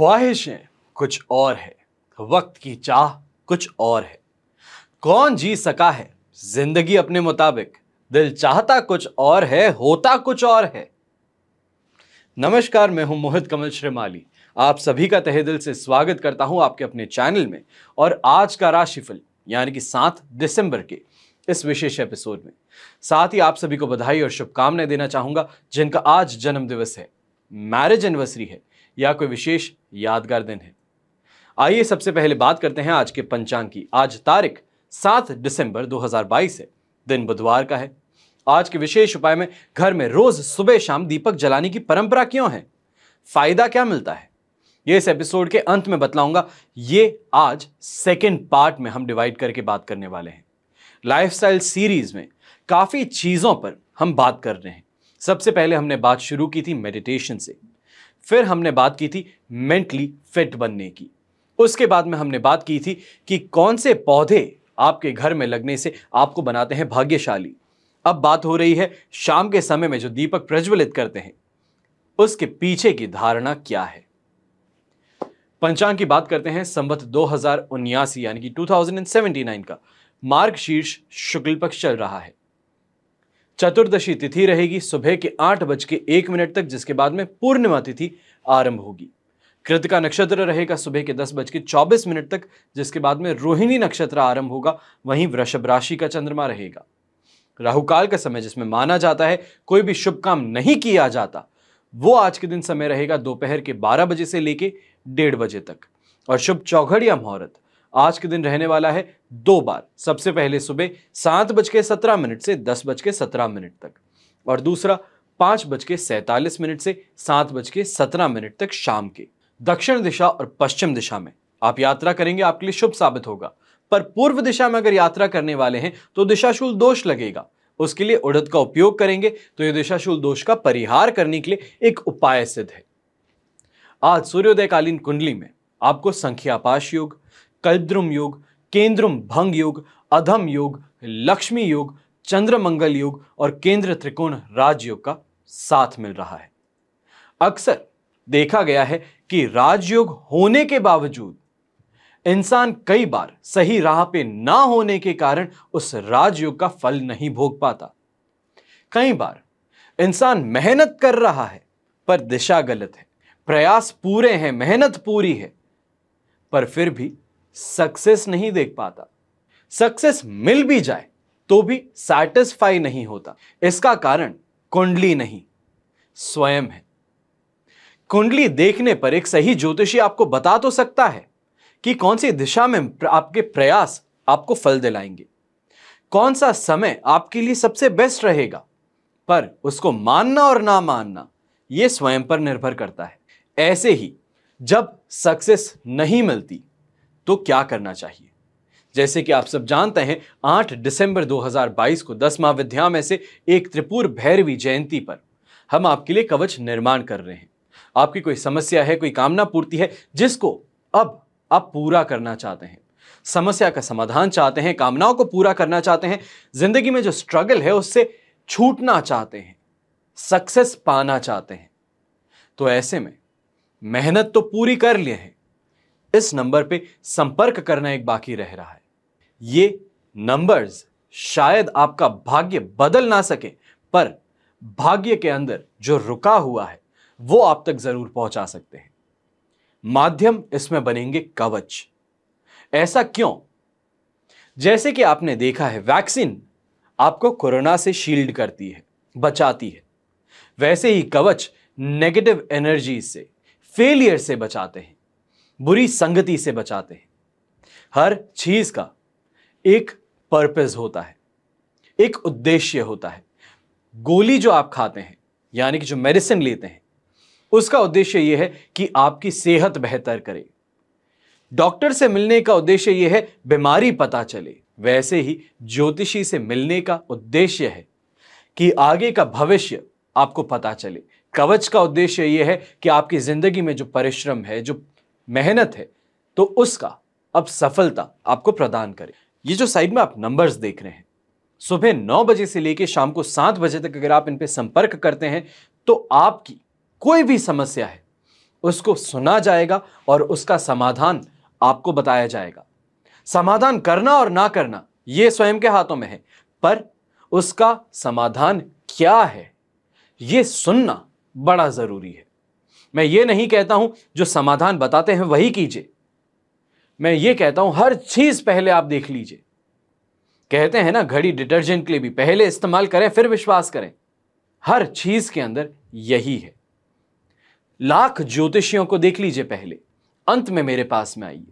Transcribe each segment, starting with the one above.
ख्वाहिशें कुछ और है वक्त की चाह कुछ और है कौन जी सका है जिंदगी अपने मुताबिक दिल चाहता कुछ और है होता कुछ और है नमस्कार मैं हूं मोहित कमल श्रीमाली आप सभी का तहे दिल से स्वागत करता हूं आपके अपने चैनल में और आज का राशिफल यानी कि सात दिसंबर के इस विशेष एपिसोड में साथ ही आप सभी को बधाई और शुभकामनाएं देना चाहूंगा जिनका आज जन्मदिवस है मैरिज एनिवर्सरी है या कोई विशेष यादगार दिन है आइए सबसे पहले बात करते हैं आज के पंचांग की आज तारीख सात दिसंबर 2022 है दिन बुधवार का है आज के विशेष उपाय में घर में रोज सुबह शाम दीपक जलाने की परंपरा क्यों है फायदा क्या मिलता है ये इस एपिसोड के अंत में बतलाऊंगा ये आज सेकेंड पार्ट में हम डिवाइड करके बात करने वाले हैं लाइफस्टाइल सीरीज में काफ़ी चीज़ों पर हम बात कर रहे हैं सबसे पहले हमने बात शुरू की थी मेडिटेशन से फिर हमने बात की थी मेंटली फिट बनने की उसके बाद में हमने बात की थी कि कौन से पौधे आपके घर में लगने से आपको बनाते हैं भाग्यशाली अब बात हो रही है शाम के समय में जो दीपक प्रज्वलित करते हैं उसके पीछे की धारणा क्या है पंचांग की बात करते हैं संबत दो हजार यानी कि 2079 का मार्ग शीर्ष शुक्ल पक्ष चल रहा है चतुर्दशी तिथि रहेगी सुबह के आठ बज के एक मिनट तक जिसके बाद में पूर्णिमा तिथि आरंभ होगी कृतिका नक्षत्र रहेगा सुबह के दस बज के चौबीस मिनट तक जिसके बाद में रोहिणी नक्षत्र आरंभ होगा वहीं वृषभ राशि का चंद्रमा रहेगा राहुकाल का समय जिसमें माना जाता है कोई भी शुभ काम नहीं किया जाता वो आज के दिन समय रहेगा दोपहर के बारह बजे से लेके डेढ़ बजे तक और शुभ चौघड़िया मुहूर्त आज के दिन रहने वाला है दो बार सबसे पहले सुबह सात बज के सत्रह मिनट से दस बज के सत्रह मिनट तक और दूसरा पाँच बज के सैंतालीस मिनट से सात बज के सत्रह मिनट तक शाम के दक्षिण दिशा और पश्चिम दिशा में आप यात्रा करेंगे आपके लिए शुभ साबित होगा पर पूर्व दिशा में अगर यात्रा करने वाले हैं तो दिशाशूल दोष लगेगा उसके लिए उड़द का उपयोग करेंगे तो यह दिशाशूल दोष का परिहार करने के लिए एक उपाय सिद्ध है आज सूर्योदयकालीन कुंडली में आपको संख्यापाश योग कल्द्रुम योग केंद्रम भंग योग अधम योग लक्ष्मी योग चंद्रमंगल योग और केंद्र त्रिकोण राजयोग का साथ मिल रहा है अक्सर देखा गया है कि राजयोग होने के बावजूद इंसान कई बार सही राह पे ना होने के कारण उस राजयोग का फल नहीं भोग पाता कई बार इंसान मेहनत कर रहा है पर दिशा गलत है प्रयास पूरे हैं मेहनत पूरी है पर फिर भी सक्सेस नहीं देख पाता सक्सेस मिल भी जाए तो भी सैटिस्फाई नहीं होता इसका कारण कुंडली नहीं स्वयं है कुंडली देखने पर एक सही ज्योतिषी आपको बता तो सकता है कि कौन सी दिशा में आपके प्रयास आपको फल दिलाएंगे कौन सा समय आपके लिए सबसे बेस्ट रहेगा पर उसको मानना और ना मानना यह स्वयं पर निर्भर करता है ऐसे ही जब सक्सेस नहीं मिलती तो क्या करना चाहिए जैसे कि आप सब जानते हैं 8 दिसंबर 2022 को दस महाविद्या में से एक त्रिपुर भैरवी जयंती पर हम आपके लिए कवच निर्माण कर रहे हैं आपकी कोई समस्या है कोई कामना पूर्ति है जिसको अब आप पूरा करना चाहते हैं समस्या का समाधान चाहते हैं कामनाओं को पूरा करना चाहते हैं जिंदगी में जो स्ट्रगल है उससे छूटना चाहते हैं सक्सेस पाना चाहते हैं तो ऐसे में मेहनत तो पूरी कर लिए हैं इस नंबर पे संपर्क करना एक बाकी रह रहा है ये नंबर्स शायद आपका भाग्य बदल ना सके पर भाग्य के अंदर जो रुका हुआ है वो आप तक जरूर पहुंचा सकते हैं माध्यम इसमें बनेंगे कवच ऐसा क्यों जैसे कि आपने देखा है वैक्सीन आपको कोरोना से शील्ड करती है बचाती है वैसे ही कवच नेगेटिव एनर्जी से फेलियर से बचाते हैं बुरी संगति से बचाते हैं हर चीज का एक पर्पज होता है एक उद्देश्य होता है गोली जो आप खाते हैं यानी कि जो मेडिसिन लेते हैं उसका उद्देश्य यह है कि आपकी सेहत बेहतर करे डॉक्टर से मिलने का उद्देश्य यह है बीमारी पता चले वैसे ही ज्योतिषी से मिलने का उद्देश्य है कि आगे का भविष्य आपको पता चले कवच का उद्देश्य यह है कि आपकी ज़िंदगी में जो परिश्रम है जो मेहनत है तो उसका अब सफलता आपको प्रदान करे ये जो साइड में आप नंबर्स देख रहे हैं सुबह नौ बजे से लेकर शाम को सात बजे तक अगर आप इन पर संपर्क करते हैं तो आपकी कोई भी समस्या है उसको सुना जाएगा और उसका समाधान आपको बताया जाएगा समाधान करना और ना करना यह स्वयं के हाथों में है पर उसका समाधान क्या है यह सुनना बड़ा ज़रूरी है मैं ये नहीं कहता हूं जो समाधान बताते हैं वही कीजिए मैं ये कहता हूं हर चीज पहले आप देख लीजिए कहते हैं ना घड़ी डिटर्जेंट के लिए भी पहले इस्तेमाल करें फिर विश्वास करें हर चीज के अंदर यही है लाख ज्योतिषियों को देख लीजिए पहले अंत में मेरे पास में आइए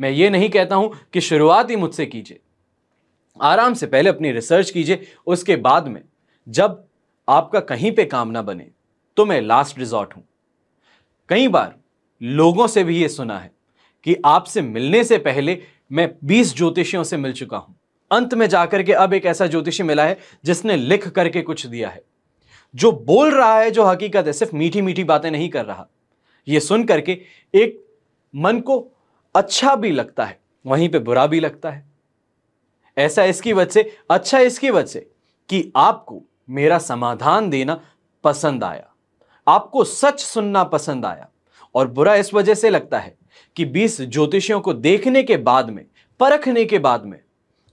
मैं ये नहीं कहता हूं कि शुरुआत ही मुझसे कीजिए आराम से पहले अपनी रिसर्च कीजिए उसके बाद में जब आपका कहीं पे काम ना बने तो मैं लास्ट रिजॉर्ट हूं कई बार लोगों से भी ये सुना है कि आपसे मिलने से पहले मैं 20 ज्योतिषियों से मिल चुका हूं अंत में जाकर के अब एक ऐसा ज्योतिषी मिला है जिसने लिख करके कुछ दिया है जो बोल रहा है जो हकीकत है सिर्फ मीठी मीठी बातें नहीं कर रहा यह सुन करके एक मन को अच्छा भी लगता है वहीं पे बुरा भी लगता है ऐसा इसकी वजह से अच्छा इसकी वजह से कि आपको मेरा समाधान देना पसंद आया आपको सच सुनना पसंद आया और बुरा इस वजह से लगता है कि 20 ज्योतिषियों को देखने के बाद में परखने के बाद में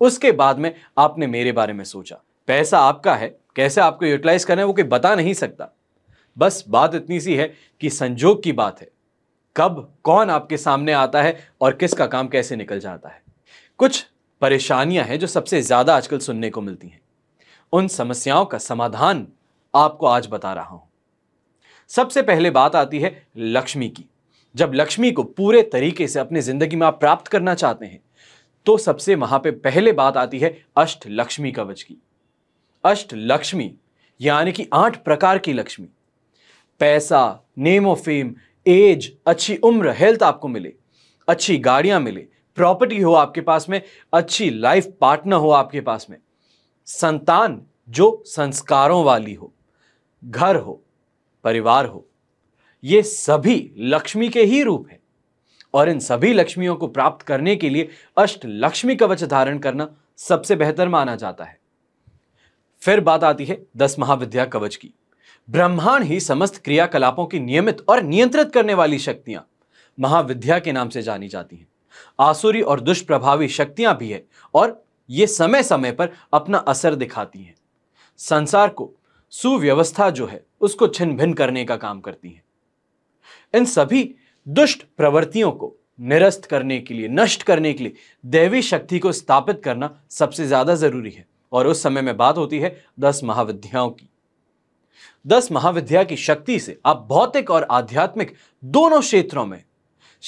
उसके बाद में आपने मेरे बारे में सोचा पैसा आपका है कैसे आपको यूटिलाइज करना है वो कोई बता नहीं सकता बस बात इतनी सी है कि संजोग की बात है कब कौन आपके सामने आता है और किसका काम कैसे निकल जाता है कुछ परेशानियां हैं जो सबसे ज़्यादा आजकल सुनने को मिलती हैं उन समस्याओं का समाधान आपको आज बता रहा हूं सबसे पहले बात आती है लक्ष्मी की जब लक्ष्मी को पूरे तरीके से अपने ज़िंदगी में आप प्राप्त करना चाहते हैं तो सबसे वहां पे पहले बात आती है अष्ट लक्ष्मी कवच की अष्ट लक्ष्मी यानी कि आठ प्रकार की लक्ष्मी पैसा नेम ऑफ फेम एज अच्छी उम्र हेल्थ आपको मिले अच्छी गाड़ियां मिले प्रॉपर्टी हो आपके पास में अच्छी लाइफ पार्टनर हो आपके पास में संतान जो संस्कारों वाली हो घर हो परिवार हो ये सभी लक्ष्मी के ही रूप हैं और इन सभी लक्ष्मियों को प्राप्त करने के लिए अष्ट लक्ष्मी कवच धारण करना सबसे बेहतर माना जाता है फिर बात आती है दस महाविद्या कवच की ब्रह्मांड ही समस्त क्रियाकलापों की नियमित और नियंत्रित करने वाली शक्तियां महाविद्या के नाम से जानी जाती हैं आसुरी और दुष्प्रभावी शक्तियां भी है और ये समय समय पर अपना असर दिखाती हैं संसार को सुव्यवस्था जो है उसको छिन भिन करने का काम करती हैं इन सभी दुष्ट प्रवृत्तियों को निरस्त करने के लिए नष्ट करने के लिए दैवी शक्ति को स्थापित करना सबसे ज़्यादा ज़रूरी है और उस समय में बात होती है दस महाविद्याओं की दस महाविद्या की शक्ति से आप भौतिक और आध्यात्मिक दोनों क्षेत्रों में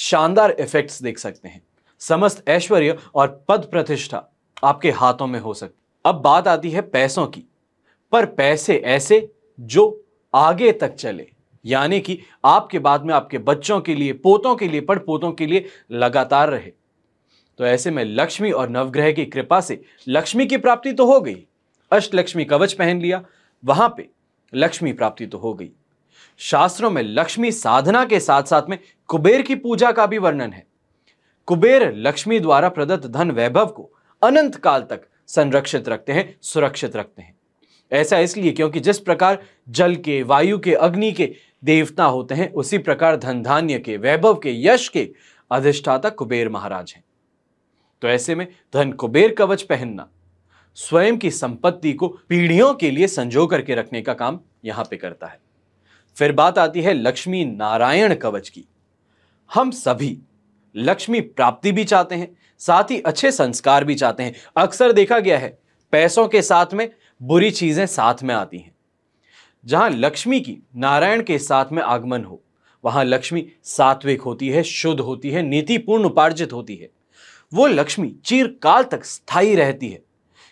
शानदार इफेक्ट्स देख सकते हैं समस्त ऐश्वर्य और पद प्रतिष्ठा आपके हाथों में हो सकती अब बात आती है पैसों की पर पैसे ऐसे जो आगे तक चले यानी कि आपके बाद में आपके बच्चों के लिए पोतों के लिए पड़ पोतों के लिए लगातार रहे तो ऐसे में लक्ष्मी और नवग्रह की कृपा से लक्ष्मी की प्राप्ति तो हो गई अष्टलक्ष्मी कवच पहन लिया वहां पे लक्ष्मी प्राप्ति तो हो गई शास्त्रों में लक्ष्मी साधना के साथ साथ में कुबेर की पूजा का भी वर्णन है कुबेर लक्ष्मी द्वारा प्रदत्त धन वैभव को अनंत काल तक संरक्षित रखते हैं सुरक्षित रखते हैं ऐसा इसलिए क्योंकि जिस प्रकार जल के वायु के अग्नि के देवता होते हैं उसी प्रकार धन धान्य के वैभव के यश के अधिष्ठाता कुबेर महाराज हैं तो ऐसे में धन कुबेर कवच पहनना स्वयं की संपत्ति को पीढ़ियों के लिए संजो करके रखने का काम यहां पे करता है फिर बात आती है लक्ष्मी नारायण कवच की हम सभी लक्ष्मी प्राप्ति भी चाहते हैं साथ ही अच्छे संस्कार भी चाहते हैं अक्सर देखा गया है पैसों के साथ में बुरी चीज़ें साथ में आती हैं जहां लक्ष्मी की नारायण के साथ में आगमन हो वहां लक्ष्मी सात्विक होती है शुद्ध होती है नीतिपूर्ण उपार्जित होती है वो लक्ष्मी चिरकाल तक स्थायी रहती है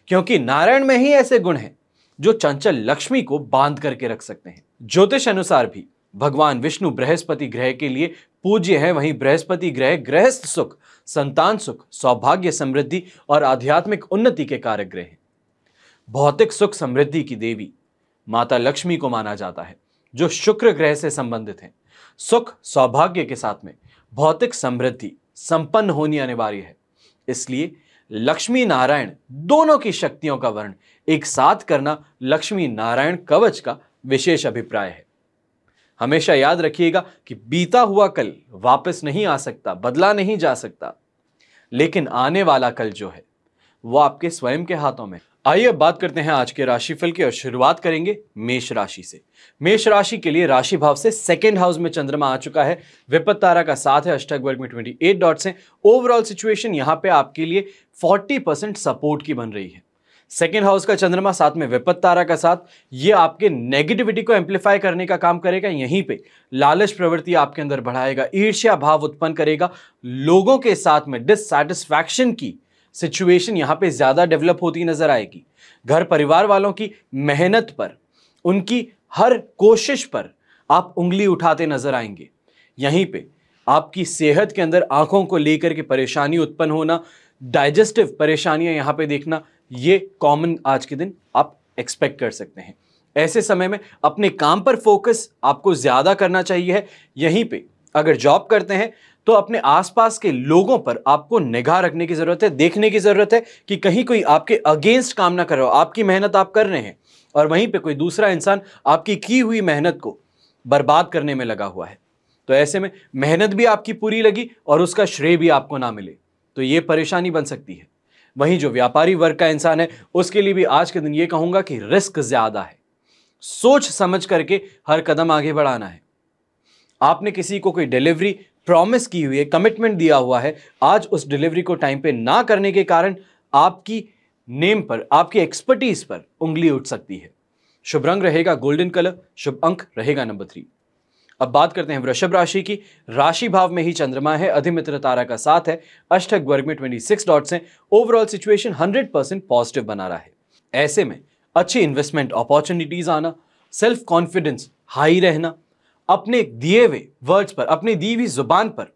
क्योंकि नारायण में ही ऐसे गुण हैं जो चंचल लक्ष्मी को बांध करके रख सकते हैं ज्योतिष अनुसार भी भगवान विष्णु बृहस्पति ग्रह के लिए पूज्य हैं वहीं बृहस्पति ग्रह गृहस्थ सुख संतान सुख सौभाग्य समृद्धि और आध्यात्मिक उन्नति के कारक ग्रह हैं भौतिक सुख समृद्धि की देवी माता लक्ष्मी को माना जाता है जो शुक्र ग्रह से संबंधित हैं सुख सौभाग्य के साथ में भौतिक समृद्धि संपन्न होनी अनिवार्य है इसलिए लक्ष्मी नारायण दोनों की शक्तियों का वर्ण एक साथ करना लक्ष्मी नारायण कवच का विशेष अभिप्राय है हमेशा याद रखिएगा कि बीता हुआ कल वापस नहीं आ सकता बदला नहीं जा सकता लेकिन आने वाला कल जो है वो आपके स्वयं के हाथों में आइए अब बात करते हैं आज के राशिफल की और शुरुआत करेंगे मेष राशि से मेष राशि के लिए राशि भाव से सेकेंड हाउस में चंद्रमा आ चुका है विपत तारा का साथ है अष्टक वर्ग में एट डॉट्स हैं ओवरऑल सिचुएशन यहाँ पे आपके लिए फोर्टी परसेंट सपोर्ट की बन रही है सेकेंड हाउस का चंद्रमा साथ में विपत तारा का साथ ये आपके नेगेटिविटी को एम्पलीफाई करने का काम करेगा यहीं पे लालच प्रवृत्ति आपके अंदर बढ़ाएगा ईर्ष्या भाव उत्पन्न करेगा लोगों के साथ में डिससेटिस्फैक्शन की सिचुएशन यहाँ पे ज़्यादा डेवलप होती नज़र आएगी घर परिवार वालों की मेहनत पर उनकी हर कोशिश पर आप उंगली उठाते नज़र आएंगे यहीं पे आपकी सेहत के अंदर आंखों को लेकर के परेशानी उत्पन्न होना डाइजेस्टिव परेशानियाँ यहाँ पे देखना ये कॉमन आज के दिन आप एक्सपेक्ट कर सकते हैं ऐसे समय में अपने काम पर फोकस आपको ज़्यादा करना चाहिए यहीं पर अगर जॉब करते हैं तो अपने आसपास के लोगों पर आपको निगाह रखने की ज़रूरत है देखने की ज़रूरत है कि कहीं कोई आपके अगेंस्ट काम ना कर रहा हो आपकी मेहनत आप कर रहे हैं और वहीं पे कोई दूसरा इंसान आपकी की हुई मेहनत को बर्बाद करने में लगा हुआ है तो ऐसे में मेहनत भी आपकी पूरी लगी और उसका श्रेय भी आपको ना मिले तो ये परेशानी बन सकती है वहीं जो व्यापारी वर्ग का इंसान है उसके लिए भी आज के दिन ये कहूँगा कि रिस्क ज़्यादा है सोच समझ करके हर कदम आगे बढ़ाना है आपने किसी को कोई डिलीवरी प्रॉमिस की हुई है कमिटमेंट दिया हुआ है आज उस डिलीवरी को टाइम पे ना करने के कारण आपकी नेम पर आपकी एक्सपर्टीज पर उंगली उठ सकती है शुभ रंग रहेगा गोल्डन कलर शुभ अंक रहेगा नंबर थ्री अब बात करते हैं वृषभ राशि की राशि भाव में ही चंद्रमा है अधिमित्र तारा का साथ है अष्टक वर्ग में ट्वेंटी सिक्स डॉट्स हैं overall situation hundred percent positive बना रहा है ऐसे में अच्छी इन्वेस्टमेंट अपॉर्चुनिटीज आना सेल्फ कॉन्फिडेंस हाई रहना अपने दिए हुए वर्ड्स पर अपनी दी हुई जुबान पर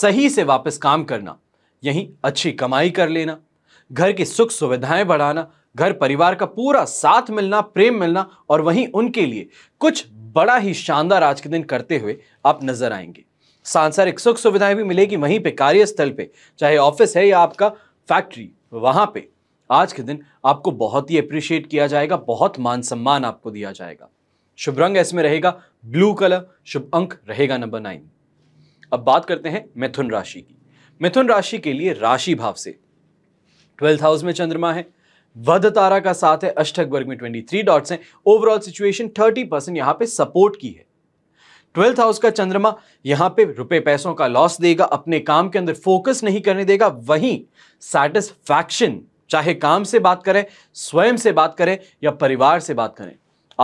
सही से वापस काम करना यहीं अच्छी कमाई कर लेना घर की सुख सुविधाएं बढ़ाना घर परिवार का पूरा साथ मिलना प्रेम मिलना और वहीं उनके लिए कुछ बड़ा ही शानदार आज के दिन करते हुए आप नजर आएंगे सांसारिक सुख सुविधाएं भी मिलेगी वहीं पे कार्यस्थल पे चाहे ऑफिस है या आपका फैक्ट्री वहां पे आज के दिन आपको बहुत ही अप्रिशिएट किया जाएगा बहुत मान सम्मान आपको दिया जाएगा शुभ रंग इसमें रहेगा ब्लू कलर शुभ अंक रहेगा नंबर नाइन अब बात करते हैं मिथुन राशि की मिथुन राशि के लिए राशि भाव से ट्वेल्थ हाउस में चंद्रमा है वध तारा का साथ है अष्टक वर्ग में ट्वेंटी थ्री डॉट्स हैं ओवरऑल सिचुएशन थर्टी परसेंट यहाँ पे सपोर्ट की है ट्वेल्थ हाउस का चंद्रमा यहाँ पे रुपए पैसों का लॉस देगा अपने काम के अंदर फोकस नहीं करने देगा वहीं सेटिस्फैक्शन चाहे काम से बात करें स्वयं से बात करें या परिवार से बात करें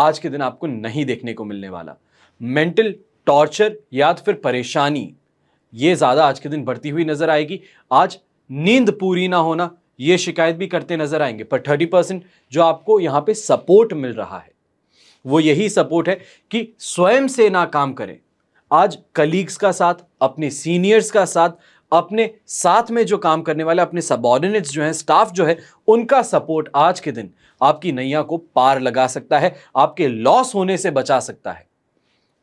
आज के दिन आपको नहीं देखने को मिलने वाला मेंटल टॉर्चर या तो फिर परेशानी ये ज़्यादा आज के दिन बढ़ती हुई नज़र आएगी आज नींद पूरी ना होना ये शिकायत भी करते नज़र आएंगे पर थर्टी परसेंट जो आपको यहाँ पे सपोर्ट मिल रहा है वो यही सपोर्ट है कि स्वयं से ना काम करें आज कलीग्स का साथ अपने सीनियर्स का साथ अपने साथ में जो काम करने वाले अपने सबॉर्डिनेट्स जो हैं स्टाफ जो है उनका सपोर्ट आज के दिन आपकी नैया को पार लगा सकता है आपके लॉस होने से बचा सकता है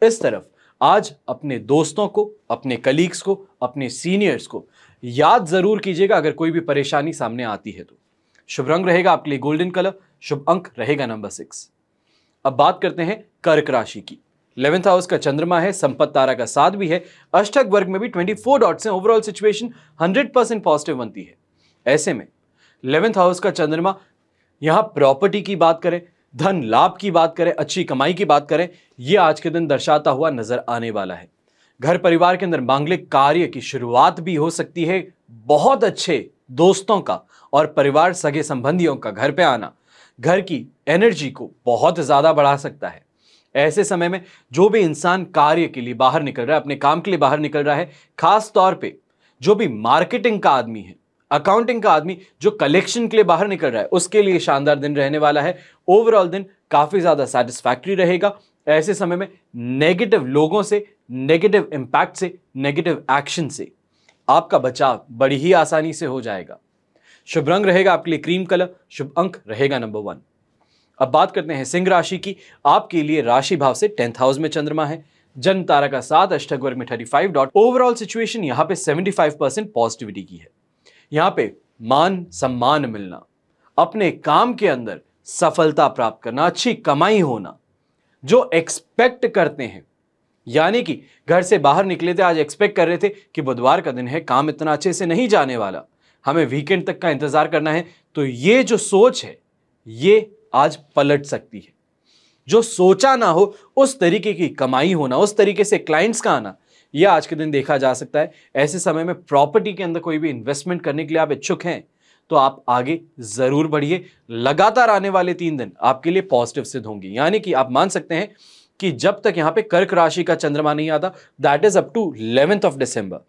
इस तरफ आज अपने दोस्तों को अपने कलीग्स को अपने सीनियर्स को याद ज़रूर कीजिएगा अगर कोई भी परेशानी सामने आती है तो शुभ रंग रहेगा आपके लिए गोल्डन कलर शुभ अंक रहेगा नंबर सिक्स अब बात करते हैं कर्क राशि की इलेवेंथ हाउस का चंद्रमा है संपत तारा का साथ भी है अष्टक वर्ग में भी 24 डॉट्स हैं ओवरऑल सिचुएशन 100 परसेंट पॉजिटिव बनती है ऐसे में इलेवेंथ हाउस का चंद्रमा यहां प्रॉपर्टी की बात करें धन लाभ की बात करें अच्छी कमाई की बात करें ये आज के दिन दर्शाता हुआ नजर आने वाला है घर परिवार के अंदर मांगलिक कार्य की शुरुआत भी हो सकती है बहुत अच्छे दोस्तों का और परिवार सगे संबंधियों का घर पे आना घर की एनर्जी को बहुत ज़्यादा बढ़ा सकता है ऐसे समय में जो भी इंसान कार्य के लिए बाहर निकल रहा है अपने काम के लिए बाहर निकल रहा है खास तौर पे जो भी मार्केटिंग का आदमी है अकाउंटिंग का आदमी जो कलेक्शन के लिए बाहर निकल रहा है उसके लिए शानदार दिन रहने वाला है ओवरऑल दिन काफ़ी ज़्यादा सेटिस्फैक्ट्री रहेगा ऐसे समय में नेगेटिव लोगों से नेगेटिव इंपैक्ट से नेगेटिव एक्शन से आपका बचाव बड़ी ही आसानी से हो जाएगा शुभ रंग रहेगा आपके लिए क्रीम कलर शुभ अंक रहेगा नंबर वन अब बात करते हैं सिंह राशि की आपके लिए राशि भाव से टेंथ हाउस में चंद्रमा है जन्म तारा का साथ अष्टक वर्ग में thirty five dot overall situation यहाँ पे सेवेंटी फाइव परसेंट पॉजिटिविटी की है यहाँ पे मान सम्मान मिलना अपने काम के अंदर सफलता प्राप्त करना अच्छी कमाई होना जो एक्सपेक्ट करते हैं यानी कि घर से बाहर निकले थे आज एक्सपेक्ट कर रहे थे कि बुधवार का दिन है काम इतना अच्छे से नहीं जाने वाला हमें वीकेंड तक का इंतज़ार करना है तो ये जो सोच है ये आज पलट सकती है जो सोचा ना हो उस तरीके की कमाई होना उस तरीके से क्लाइंट्स का आना यह आज के दिन देखा जा सकता है ऐसे समय में प्रॉपर्टी के अंदर कोई भी इन्वेस्टमेंट करने के लिए आप इच्छुक हैं तो आप आगे ज़रूर बढ़िए लगातार आने वाले तीन दिन आपके लिए पॉजिटिव सिद्ध होंगे यानी कि आप मान सकते हैं कि जब तक यहां पे कर्क राशि का चंद्रमा नहीं आता that is up to eleventh of December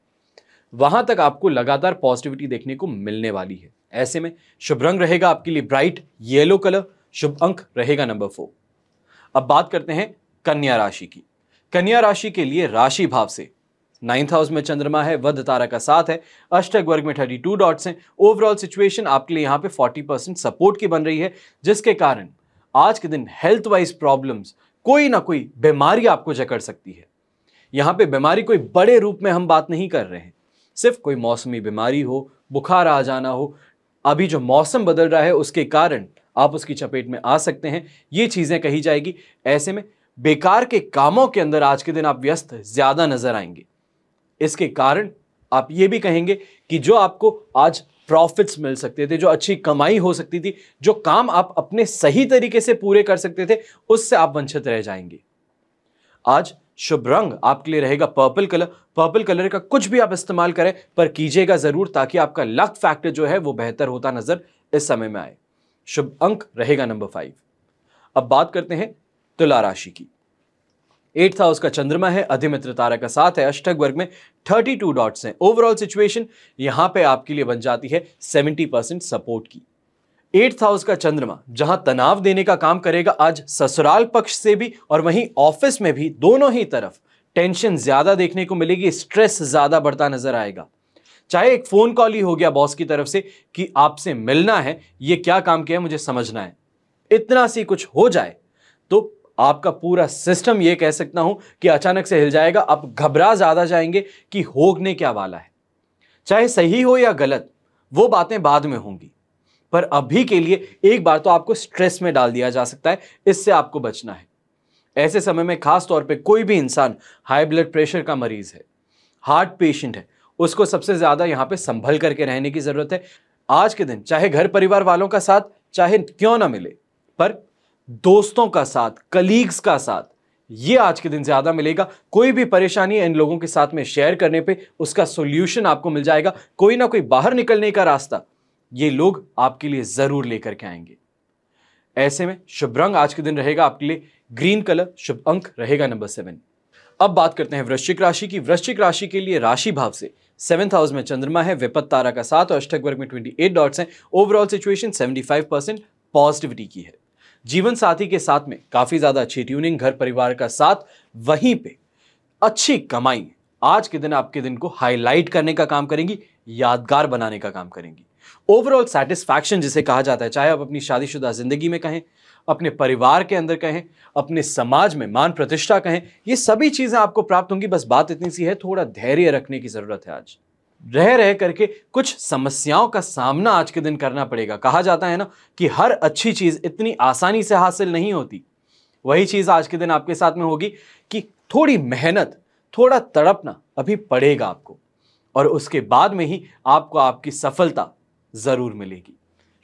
वहां तक आपको लगातार पॉजिटिविटी देखने को मिलने वाली है ऐसे में शुभ रंग रहेगा आपके लिए ब्राइट येलो कलर शुभ अंक रहेगा नंबर फोर अब बात करते हैं कन्या राशि की कन्या राशि के लिए राशि भाव से नाइन्थ हाउस में चंद्रमा है वध तारा का साथ है अष्टक वर्ग में थर्टी टू डॉट्स हैं ओवरऑल सिचुएशन आपके लिए यहाँ पे फोर्टी परसेंट सपोर्ट की बन रही है जिसके कारण आज के दिन हेल्थ वाइज प्रॉब्लम्स कोई ना कोई बीमारी आपको जकड़ सकती है यहाँ पे बीमारी कोई बड़े रूप में हम बात नहीं कर रहे हैं सिर्फ कोई मौसमी बीमारी हो बुखार आ जाना हो अभी जो मौसम बदल रहा है उसके कारण आप उसकी चपेट में आ सकते हैं ये चीज़ें कही जाएगी ऐसे में बेकार के कामों के अंदर आज के दिन आप व्यस्त ज़्यादा नजर आएंगे इसके कारण आप ये भी कहेंगे कि जो आपको आज प्रॉफिट्स मिल सकते थे जो अच्छी कमाई हो सकती थी जो काम आप अपने सही तरीके से पूरे कर सकते थे उससे आप वंचित रह जाएंगे आज शुभ रंग आपके लिए रहेगा पर्पल कलर पर्पल कलर का कुछ भी आप इस्तेमाल करें पर कीजिएगा ज़रूर ताकि आपका लक फैक्टर जो है वो बेहतर होता नज़र इस समय में आए शुभ अंक रहेगा नंबर फाइव अब बात करते हैं तुला राशि की एट्थ हाउस का चंद्रमा है अधिमित्र तारा का साथ है अष्टक वर्ग में 32 डॉट्स हैं ओवरऑल सिचुएशन यहाँ पे आपके लिए बन जाती है 70 परसेंट सपोर्ट की एट्थ हाउस का चंद्रमा जहां तनाव देने का काम करेगा आज ससुराल पक्ष से भी और वहीं ऑफिस में भी दोनों ही तरफ टेंशन ज्यादा देखने को मिलेगी स्ट्रेस ज्यादा बढ़ता नजर आएगा चाहे एक फोन कॉल ही हो गया बॉस की तरफ से कि आपसे मिलना है ये क्या काम किया मुझे समझना है इतना सी कुछ हो जाए तो आपका पूरा सिस्टम ये कह सकता हूं कि अचानक से हिल जाएगा आप घबरा ज़्यादा जाएंगे कि होगने क्या वाला है चाहे सही हो या गलत वो बातें बाद में होंगी पर अभी के लिए एक बार तो आपको स्ट्रेस में डाल दिया जा सकता है इससे आपको बचना है ऐसे समय में खास तौर पे कोई भी इंसान हाई ब्लड प्रेशर का मरीज है हार्ट पेशेंट है उसको सबसे ज़्यादा यहां पे संभल करके रहने की ज़रूरत है आज के दिन चाहे घर परिवार वालों का साथ चाहे क्यों ना मिले पर दोस्तों का साथ कलीग्स का साथ ये आज के दिन ज्यादा मिलेगा कोई भी परेशानी इन लोगों के साथ में शेयर करने पे उसका सॉल्यूशन आपको मिल जाएगा कोई ना कोई बाहर निकलने का रास्ता ये लोग आपके लिए जरूर लेकर के आएंगे ऐसे में शुभ रंग आज के दिन रहेगा आपके लिए ग्रीन कलर शुभ अंक रहेगा नंबर सेवन अब बात करते हैं वृश्चिक राशि की वृश्चिक राशि के लिए राशि भाव से सेवंथ हाउस में चंद्रमा है विपत तारा का साथ और अष्टक वर्ग में ट्वेंटी डॉट्स हैं overall situation seventy percent positivity की है जीवन साथी के साथ में काफ़ी ज़्यादा अच्छी ट्यूनिंग घर परिवार का साथ वहीं पे अच्छी कमाई आज के दिन आपके दिन को हाईलाइट करने का काम करेंगी यादगार बनाने का काम करेंगी ओवरऑल सेटिस्फैक्शन जिसे कहा जाता है चाहे आप अपनी शादीशुदा ज़िंदगी में कहें अपने परिवार के अंदर कहें अपने समाज में मान प्रतिष्ठा कहें ये सभी चीज़ें आपको प्राप्त होंगी बस बात इतनी सी है थोड़ा धैर्य रखने की ज़रूरत है आज रह रह करके कुछ समस्याओं का सामना आज के दिन करना पड़ेगा कहा जाता है ना कि हर अच्छी चीज़ इतनी आसानी से हासिल नहीं होती वही चीज़ आज के दिन आपके साथ में होगी कि थोड़ी मेहनत थोड़ा तड़पना अभी पड़ेगा आपको और उसके बाद में ही आपको आपकी सफलता ज़रूर मिलेगी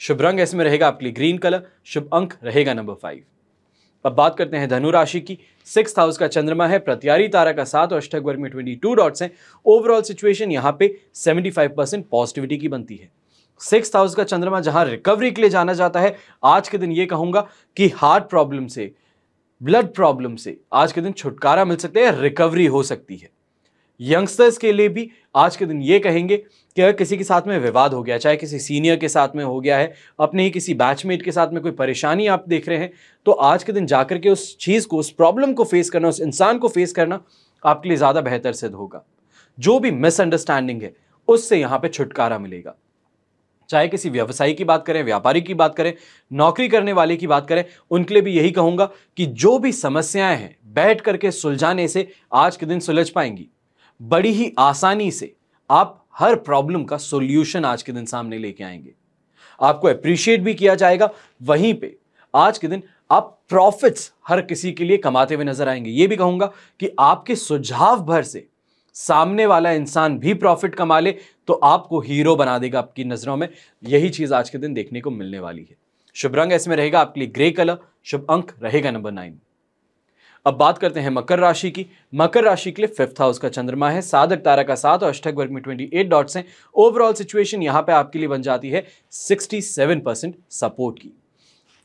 शुभ रंग इसमें रहेगा आपके लिए ग्रीन कलर शुभ अंक रहेगा नंबर फाइव अब बात करते हैं धनु राशि की सिक्स हाउस का चंद्रमा है प्रत्यारी तारा का साथ और अष्टक वर्ग में ट्वेंटी टू डॉट्स हैं ओवरऑल सिचुएशन यहाँ पे सेवेंटी फाइव परसेंट पॉजिटिविटी की बनती है सिक्स हाउस का चंद्रमा जहाँ रिकवरी के लिए जाना जाता है आज के दिन ये कहूँगा कि हार्ट प्रॉब्लम से ब्लड प्रॉब्लम से आज के दिन छुटकारा मिल सकता है रिकवरी हो सकती है यंगस्टर्स के लिए भी आज के दिन ये कहेंगे कि अगर किसी के साथ में विवाद हो गया चाहे किसी सीनियर के साथ में हो गया है अपने ही किसी बैचमेट के साथ में कोई परेशानी आप देख रहे हैं तो आज के दिन जाकर के उस चीज़ को उस प्रॉब्लम को फेस करना उस इंसान को फेस करना आपके लिए ज़्यादा बेहतर सिद्ध होगा जो भी मिसअंडरस्टैंडिंग है उससे यहाँ पर छुटकारा मिलेगा चाहे किसी व्यवसायी की बात करें व्यापारी की बात करें नौकरी करने वाले की बात करें उनके लिए भी यही कहूँगा कि जो भी समस्याएं हैं बैठ करके सुलझाने से आज के दिन सुलझ पाएंगी बड़ी ही आसानी से आप हर प्रॉब्लम का सोल्यूशन आज के दिन सामने लेके आएंगे आपको अप्रिशिएट भी किया जाएगा वहीं पे आज के दिन आप प्रॉफिट्स हर किसी के लिए कमाते हुए नजर आएंगे ये भी कहूंगा कि आपके सुझाव भर से सामने वाला इंसान भी प्रॉफिट कमा ले तो आपको हीरो बना देगा आपकी नजरों में यही चीज आज के दिन देखने को मिलने वाली है शुभ रंग इसमें रहेगा आपके लिए ग्रे कलर शुभ अंक रहेगा नंबर नाइन अब बात करते हैं मकर राशि की मकर राशि के लिए फिफ्थ हाउस का चंद्रमा है साधक तारा का साथ और अष्टक वर्ग में ट्वेंटी एट डॉट्स हैं ओवरऑल सिचुएशन यहां पे आपके लिए बन जाती है सिक्सटी सेवन परसेंट सपोर्ट की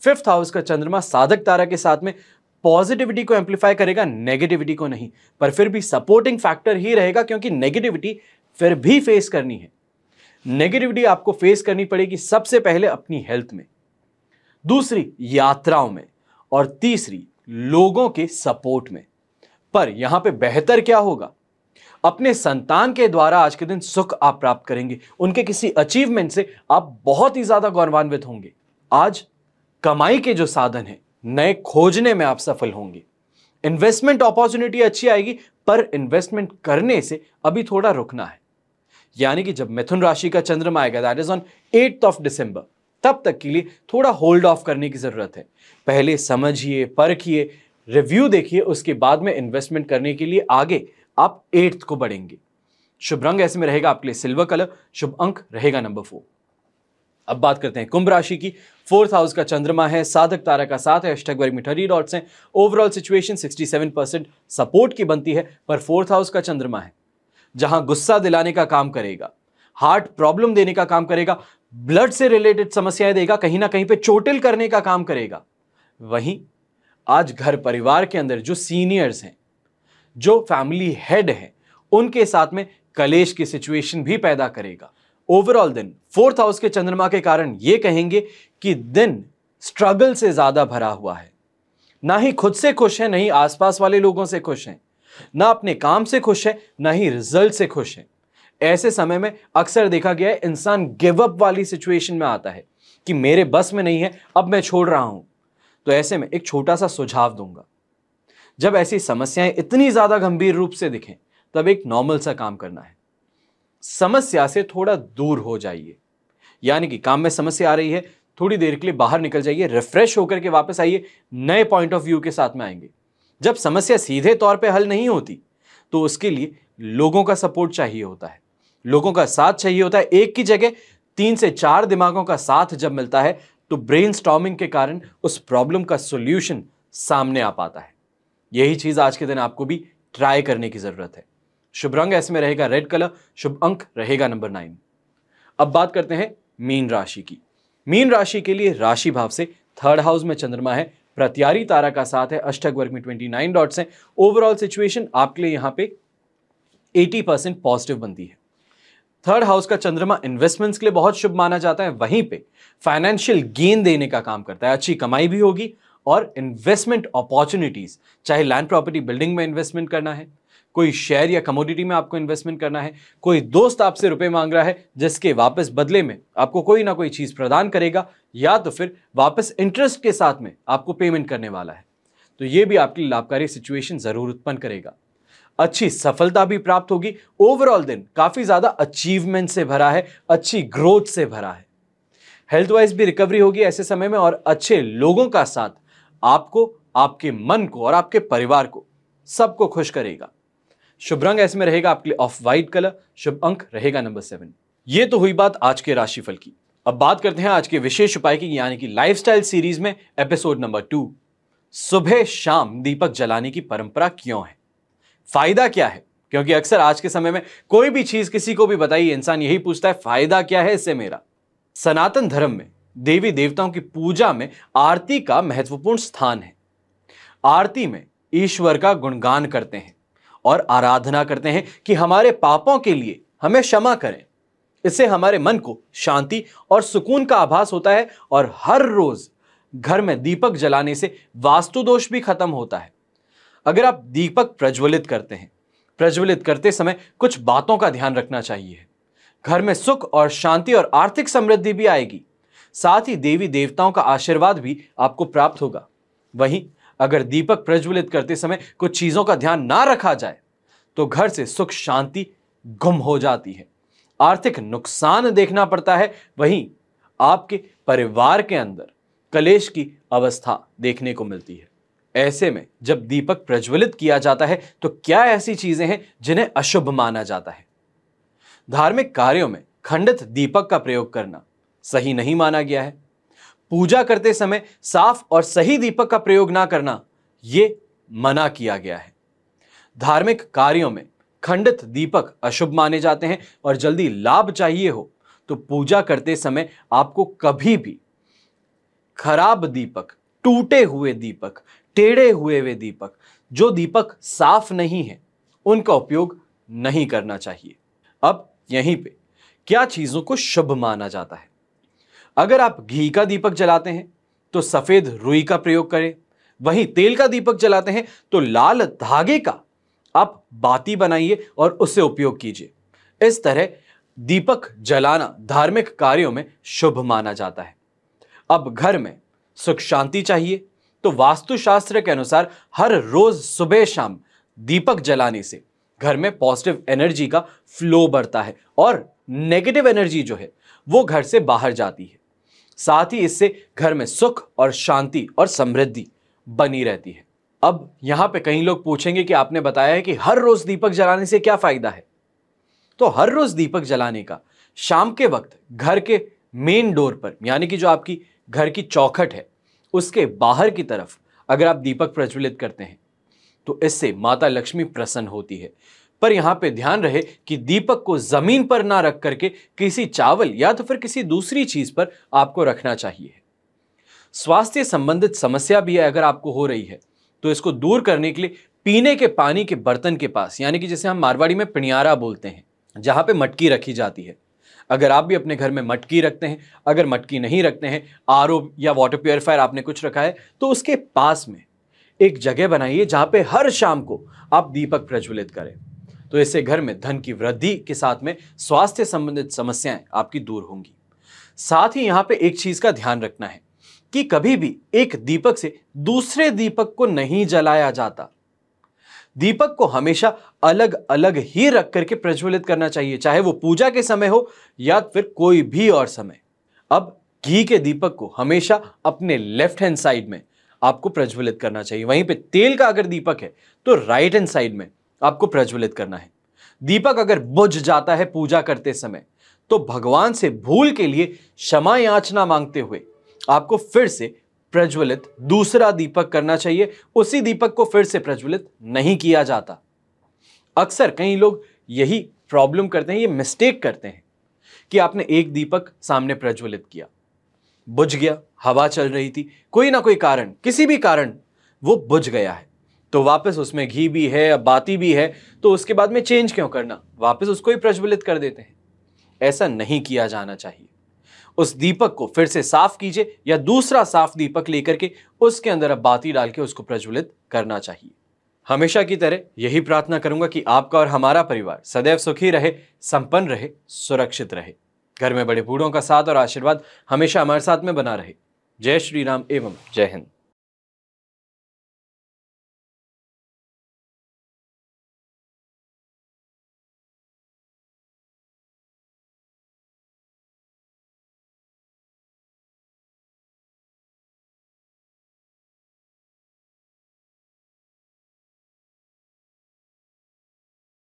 फिफ्थ हाउस का चंद्रमा साधक तारा के साथ में पॉजिटिविटी को एम्पलीफाई करेगा नेगेटिविटी को नहीं पर फिर भी सपोर्टिंग फैक्टर ही रहेगा क्योंकि नेगेटिविटी फिर भी फेस करनी है नेगेटिविटी आपको फेस करनी पड़ेगी सबसे पहले अपनी हेल्थ में दूसरी यात्राओं में और तीसरी लोगों के सपोर्ट में पर यहां पे बेहतर क्या होगा अपने संतान के द्वारा आज के दिन सुख आप प्राप्त करेंगे उनके किसी अचीवमेंट से आप बहुत ही ज्यादा गौरवान्वित होंगे आज कमाई के जो साधन है नए खोजने में आप सफल होंगे इन्वेस्टमेंट अपॉर्चुनिटी अच्छी आएगी पर इन्वेस्टमेंट करने से अभी थोड़ा रुकना है यानी कि जब मिथुन राशि का चंद्रमा आएगा that is on eighth of December तब तक के लिए थोड़ा होल्ड ऑफ करने की ज़रूरत है पहले समझिए परखिए रिव्यू देखिए उसके बाद में इन्वेस्टमेंट करने के लिए आगे आप एट्थ को बढ़ेंगे शुभ रंग ऐसे में रहेगा आपके लिए सिल्वर कलर शुभ अंक रहेगा नंबर फोर अब बात करते हैं कुंभ राशि की फोर्थ हाउस का चंद्रमा है साधक तारा का साथ है अष्टक वर्ग में ठरी डॉट्स हैं ओवरऑल सिचुएशन 67 परसेंट सपोर्ट की बनती है पर फोर्थ हाउस का चंद्रमा है जहां गुस्सा दिलाने का काम करेगा हार्ट प्रॉब्लम देने का काम करेगा ब्लड से रिलेटेड समस्याएं देगा कहीं ना कहीं पे चोटिल करने का काम करेगा वहीं आज घर परिवार के अंदर जो सीनियर्स हैं जो फैमिली हेड हैं उनके साथ में कलेश की सिचुएशन भी पैदा करेगा ओवरऑल दिन फोर्थ हाउस के चंद्रमा के कारण ये कहेंगे कि दिन स्ट्रगल से ज़्यादा भरा हुआ है ना ही खुद से खुश है ना ही आसपास वाले लोगों से खुश हैं ना अपने काम से खुश है ना ही रिजल्ट से खुश है ऐसे समय में अक्सर देखा गया है इंसान गिवअप वाली सिचुएशन में आता है कि मेरे बस में नहीं है अब मैं छोड़ रहा हूं तो ऐसे में एक छोटा सा सुझाव दूंगा जब ऐसी समस्याएं इतनी ज़्यादा गंभीर रूप से दिखें तब एक नॉर्मल सा काम करना है समस्या से थोड़ा दूर हो जाइए यानी कि काम में समस्या आ रही है थोड़ी देर के लिए बाहर निकल जाइए रिफ्रेश होकर के वापस आइए नए पॉइंट ऑफ व्यू के साथ में आएंगे जब समस्या सीधे तौर पे हल नहीं होती तो उसके लिए लोगों का सपोर्ट चाहिए होता है लोगों का साथ चाहिए होता है एक की जगह तीन से चार दिमागों का साथ जब मिलता है तो ब्रेन के कारण उस प्रॉब्लम का सोल्यूशन सामने आ पाता है यही चीज़ आज के दिन आपको भी ट्राई करने की ज़रूरत है शुभ रंग ऐसे में रहेगा रेड कलर शुभ अंक रहेगा नंबर नाइन अब बात करते हैं मीन राशि की मीन राशि के लिए राशि भाव से थर्ड हाउस में चंद्रमा है प्रत्यारी तारा का साथ है अष्टक वर्ग में ट्वेंटी नाइन डॉट्स हैं ओवरऑल सिचुएशन आपके लिए यहां पे एटी परसेंट पॉजिटिव बनती है थर्ड हाउस का चंद्रमा इन्वेस्टमेंट्स के लिए बहुत शुभ माना जाता है वहीं पे फाइनेंशियल गेन देने का काम करता है अच्छी कमाई भी होगी और इन्वेस्टमेंट अपॉर्चुनिटीज चाहे लैंड प्रॉपर्टी बिल्डिंग में इन्वेस्टमेंट करना है कोई शेयर या कमोडिटी में आपको इन्वेस्टमेंट करना है कोई दोस्त आपसे रुपए मांग रहा है जिसके वापस बदले में आपको कोई ना कोई चीज़ प्रदान करेगा या तो फिर वापस इंटरेस्ट के साथ में आपको पेमेंट करने वाला है तो ये भी आपकी लाभकारी सिचुएशन ज़रूर उत्पन्न करेगा अच्छी सफलता भी प्राप्त होगी ओवरऑल दिन काफ़ी ज़्यादा अचीवमेंट से भरा है अच्छी ग्रोथ से भरा है हेल्थ वाइज भी रिकवरी होगी ऐसे समय में और अच्छे लोगों का साथ आपको आपके मन को और आपके परिवार को सबको खुश करेगा शुभ रंग ऐसे में रहेगा आपके लिए ऑफ वाइट कलर शुभ अंक रहेगा नंबर सेवन ये तो हुई बात आज के राशिफल की अब बात करते हैं आज के विशेष उपाय की यानी कि लाइफस्टाइल सीरीज में एपिसोड नंबर टू सुबह शाम दीपक जलाने की परंपरा क्यों है फ़ायदा क्या है क्योंकि अक्सर आज के समय में कोई भी चीज़ किसी को भी बताइए इंसान यही पूछता है फ़ायदा क्या है इससे मेरा सनातन धर्म में देवी देवताओं की पूजा में आरती का महत्वपूर्ण स्थान है आरती में ईश्वर का गुणगान करते हैं और आराधना करते हैं कि हमारे पापों के लिए हमें क्षमा करें इससे हमारे मन को शांति और सुकून का आभास होता है और हर रोज घर में दीपक जलाने से वास्तु दोष भी खत्म होता है अगर आप दीपक प्रज्वलित करते हैं प्रज्वलित करते समय कुछ बातों का ध्यान रखना चाहिए घर में सुख और शांति और आर्थिक समृद्धि भी आएगी साथ ही देवी देवताओं का आशीर्वाद भी आपको प्राप्त होगा वहीं अगर दीपक प्रज्वलित करते समय कुछ चीज़ों का ध्यान ना रखा जाए तो घर से सुख शांति गुम हो जाती है आर्थिक नुकसान देखना पड़ता है वहीं आपके परिवार के अंदर कलेश की अवस्था देखने को मिलती है ऐसे में जब दीपक प्रज्वलित किया जाता है तो क्या ऐसी चीजें हैं जिन्हें अशुभ माना जाता है धार्मिक कार्यों में खंडित दीपक का प्रयोग करना सही नहीं माना गया है पूजा करते समय साफ और सही दीपक का प्रयोग ना करना ये मना किया गया है धार्मिक कार्यों में खंडित दीपक अशुभ माने जाते हैं और जल्दी लाभ चाहिए हो तो पूजा करते समय आपको कभी भी खराब दीपक टूटे हुए दीपक टेढ़े हुए हुए दीपक जो दीपक साफ नहीं है उनका उपयोग नहीं करना चाहिए अब यहीं पे क्या चीज़ों को शुभ माना जाता है अगर आप घी का दीपक जलाते हैं तो सफ़ेद रुई का प्रयोग करें वहीं तेल का दीपक जलाते हैं तो लाल धागे का आप बाती बनाइए और उसे उपयोग कीजिए इस तरह दीपक जलाना धार्मिक कार्यों में शुभ माना जाता है अब घर में सुख शांति चाहिए तो वास्तुशास्त्र के अनुसार हर रोज सुबह शाम दीपक जलाने से घर में पॉजिटिव एनर्जी का फ्लो बढ़ता है और नेगेटिव एनर्जी जो है वो घर से बाहर जाती है साथ ही इससे घर में सुख और शांति और समृद्धि बनी रहती है अब यहां पे कई लोग पूछेंगे कि आपने बताया है कि हर रोज़ दीपक जलाने से क्या फ़ायदा है तो हर रोज़ दीपक जलाने का शाम के वक्त घर के मेन डोर पर यानी कि जो आपकी घर की चौखट है उसके बाहर की तरफ अगर आप दीपक प्रज्वलित करते हैं तो इससे माता लक्ष्मी प्रसन्न होती है पर यहां पे ध्यान रहे कि दीपक को जमीन पर ना रख करके किसी चावल या तो फिर किसी दूसरी चीज पर आपको रखना चाहिए स्वास्थ्य संबंधित समस्या भी है अगर आपको हो रही है तो इसको दूर करने के लिए पीने के पानी के बर्तन के पास यानी कि जैसे हम मारवाड़ी में पिणियारा बोलते हैं जहां पे मटकी रखी जाती है अगर आप भी अपने घर में मटकी रखते हैं अगर मटकी नहीं रखते हैं आर या वाटर प्योरीफायर आपने कुछ रखा है तो उसके पास में एक जगह बनाइए जहाँ पे हर शाम को आप दीपक प्रज्वलित करें तो इससे घर में धन की वृद्धि के साथ में स्वास्थ्य संबंधित समस्याएं आपकी दूर होंगी साथ ही यहाँ पे एक चीज़ का ध्यान रखना है कि कभी भी एक दीपक से दूसरे दीपक को नहीं जलाया जाता दीपक को हमेशा अलग अलग ही रख करके प्रज्वलित करना चाहिए चाहे वो पूजा के समय हो या फिर कोई भी और समय अब घी के दीपक को हमेशा अपने लेफ्ट हैंड साइड में आपको प्रज्वलित करना चाहिए वहीं पे तेल का अगर दीपक है तो राइट हैंड साइड में आपको प्रज्वलित करना है दीपक अगर बुझ जाता है पूजा करते समय तो भगवान से भूल के लिए क्षमा याचना मांगते हुए आपको फिर से प्रज्वलित दूसरा दीपक करना चाहिए उसी दीपक को फिर से प्रज्वलित नहीं किया जाता अक्सर कई लोग यही प्रॉब्लम करते हैं ये मिस्टेक करते हैं कि आपने एक दीपक सामने प्रज्वलित किया बुझ गया हवा चल रही थी कोई ना कोई कारण किसी भी कारण वो बुझ गया है तो वापस उसमें घी भी है बाती भी है तो उसके बाद में चेंज क्यों करना वापस उसको ही प्रज्वलित कर देते हैं ऐसा नहीं किया जाना चाहिए उस दीपक को फिर से साफ कीजिए या दूसरा साफ दीपक लेकर के उसके अंदर अब बाती डाल के उसको प्रज्वलित करना चाहिए हमेशा की तरह यही प्रार्थना करूंगा कि आपका और हमारा परिवार सदैव सुखी रहे संपन्न रहे सुरक्षित रहे घर में बड़े बूढ़ों का साथ और आशीर्वाद हमेशा हमारे साथ में बना रहे जय श्री राम एवं जय हिंद